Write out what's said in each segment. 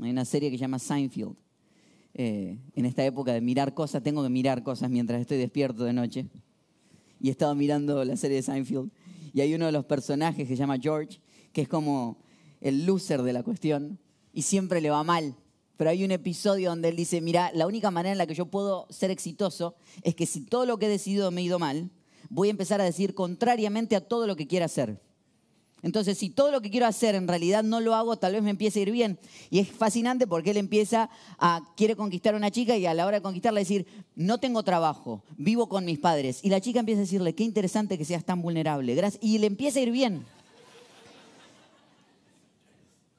Hay una serie que se llama Seinfeld. Eh, en esta época de mirar cosas, tengo que mirar cosas mientras estoy despierto de noche. Y he estado mirando la serie de Seinfeld. Y hay uno de los personajes que se llama George, que es como el loser de la cuestión. Y siempre le va mal. Pero hay un episodio donde él dice, mira, la única manera en la que yo puedo ser exitoso es que si todo lo que he decidido me ha ido mal, voy a empezar a decir contrariamente a todo lo que quiera hacer. Entonces, si todo lo que quiero hacer en realidad no lo hago, tal vez me empiece a ir bien. Y es fascinante porque él empieza a, quiere conquistar a una chica y a la hora de conquistarla decir, no tengo trabajo, vivo con mis padres. Y la chica empieza a decirle, qué interesante que seas tan vulnerable. Y le empieza a ir bien.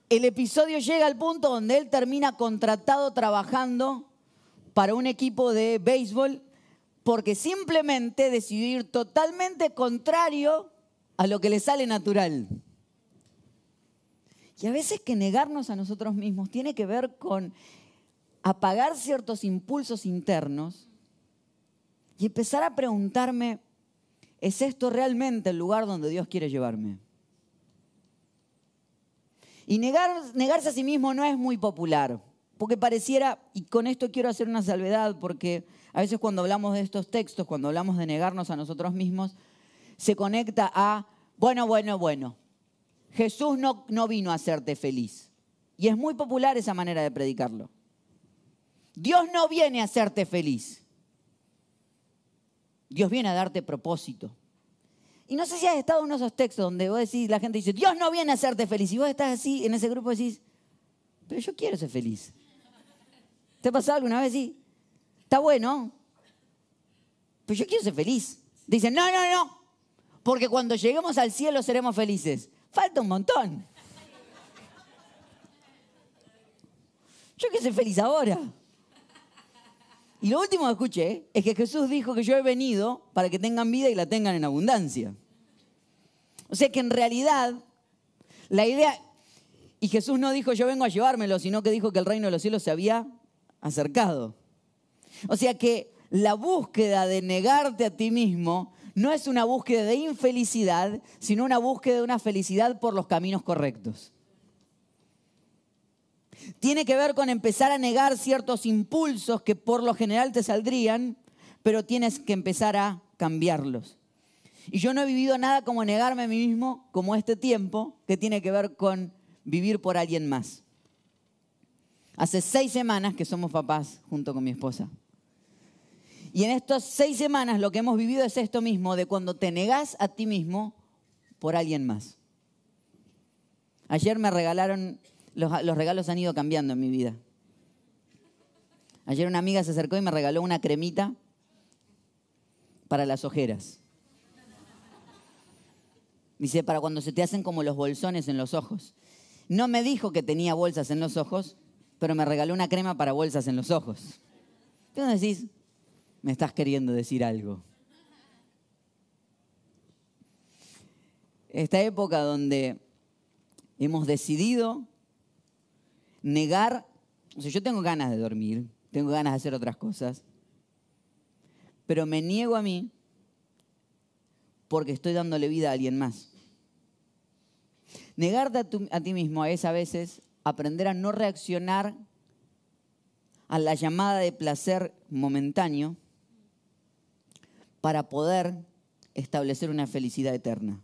El episodio llega al punto donde él termina contratado trabajando para un equipo de béisbol porque simplemente decidió ir totalmente contrario a lo que le sale natural. Y a veces que negarnos a nosotros mismos tiene que ver con apagar ciertos impulsos internos y empezar a preguntarme, ¿es esto realmente el lugar donde Dios quiere llevarme? Y negarse a sí mismo no es muy popular, porque pareciera, y con esto quiero hacer una salvedad, porque a veces cuando hablamos de estos textos, cuando hablamos de negarnos a nosotros mismos, se conecta a, bueno, bueno, bueno, Jesús no, no vino a hacerte feliz. Y es muy popular esa manera de predicarlo. Dios no viene a hacerte feliz. Dios viene a darte propósito. Y no sé si has estado en esos textos donde vos decís, la gente dice, Dios no viene a hacerte feliz. Y vos estás así, en ese grupo decís, pero yo quiero ser feliz. ¿Te ha pasado alguna vez? Sí. Está bueno. Pero yo quiero ser feliz. Dicen, no, no, no. Porque cuando lleguemos al cielo seremos felices. Falta un montón. Yo que soy feliz ahora. Y lo último que escuché es que Jesús dijo que yo he venido para que tengan vida y la tengan en abundancia. O sea que en realidad la idea, y Jesús no dijo yo vengo a llevármelo, sino que dijo que el reino de los cielos se había acercado. O sea que la búsqueda de negarte a ti mismo no es una búsqueda de infelicidad, sino una búsqueda de una felicidad por los caminos correctos. Tiene que ver con empezar a negar ciertos impulsos que por lo general te saldrían, pero tienes que empezar a cambiarlos. Y yo no he vivido nada como negarme a mí mismo, como este tiempo, que tiene que ver con vivir por alguien más. Hace seis semanas que somos papás junto con mi esposa. Y en estas seis semanas lo que hemos vivido es esto mismo, de cuando te negás a ti mismo por alguien más. Ayer me regalaron, los, regalos han ido cambiando en mi vida. Ayer una amiga se acercó y me regaló una cremita para las ojeras. Dice, para cuando se te hacen como los bolsones en los ojos. No me dijo que tenía bolsas en los ojos, pero me regaló una crema para bolsas en los ojos. Entonces decís, me estás queriendo decir algo. Esta época donde hemos decidido negar, o sea, yo tengo ganas de dormir, tengo ganas de hacer otras cosas, pero me niego a mí porque estoy dándole vida a alguien más. Negarte a, ti mismo es a veces aprender a no reaccionar a la llamada de placer momentáneo para poder establecer una felicidad eterna.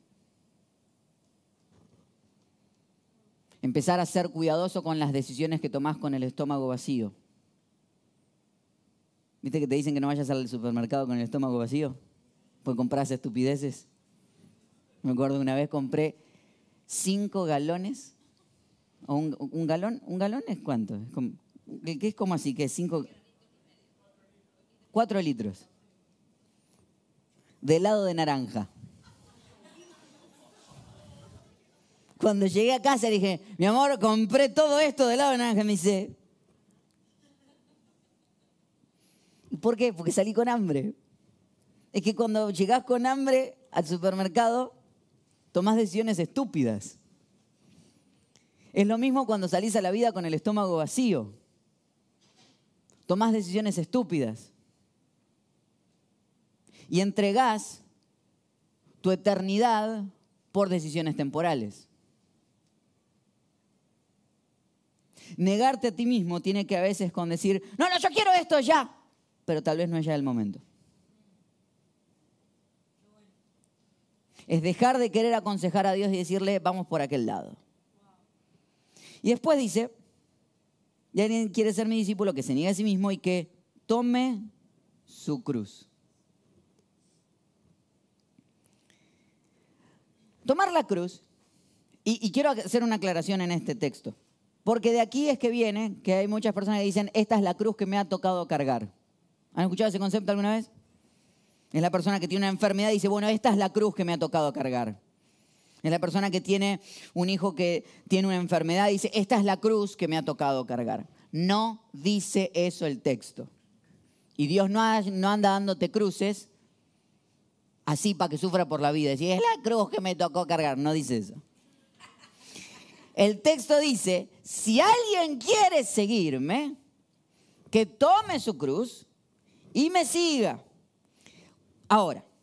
Empezar a ser cuidadoso con las decisiones que tomás con el estómago vacío. ¿Viste que te dicen que no vayas al supermercado con el estómago vacío? Pues compras estupideces. Me acuerdo una vez compré cinco galones. O un, galón? ¿Un galón es cuánto? ¿Qué es como así? que cinco? Cuatro litros de lado de naranja. Cuando llegué a casa dije, mi amor, compré todo esto de lado de naranja. Me dice, ¿por qué? Porque salí con hambre. Es que cuando llegás con hambre al supermercado, tomás decisiones estúpidas. Es lo mismo cuando salís a la vida con el estómago vacío. Tomás decisiones estúpidas y entregas tu eternidad por decisiones temporales. Negarte a ti mismo tiene que a veces con decir, no, no, yo quiero esto ya, pero tal vez no es ya el momento. Es dejar de querer aconsejar a Dios y decirle, vamos por aquel lado. Y después dice, y alguien quiere ser mi discípulo que se niegue a sí mismo y que tome su cruz. tomar la cruz, y, quiero hacer una aclaración en este texto, porque de aquí es que viene que hay muchas personas que dicen, esta es la cruz que me ha tocado cargar. ¿Han escuchado ese concepto alguna vez? Es la persona que tiene una enfermedad y dice, bueno, esta es la cruz que me ha tocado cargar. Es la persona que tiene un hijo que tiene una enfermedad y dice, esta es la cruz que me ha tocado cargar. No dice eso el texto. Y Dios no anda dándote cruces así para que sufra por la vida. Si es la cruz que me tocó cargar. No dice eso. El texto dice, si alguien quiere seguirme, que tome su cruz y me siga. Ahora,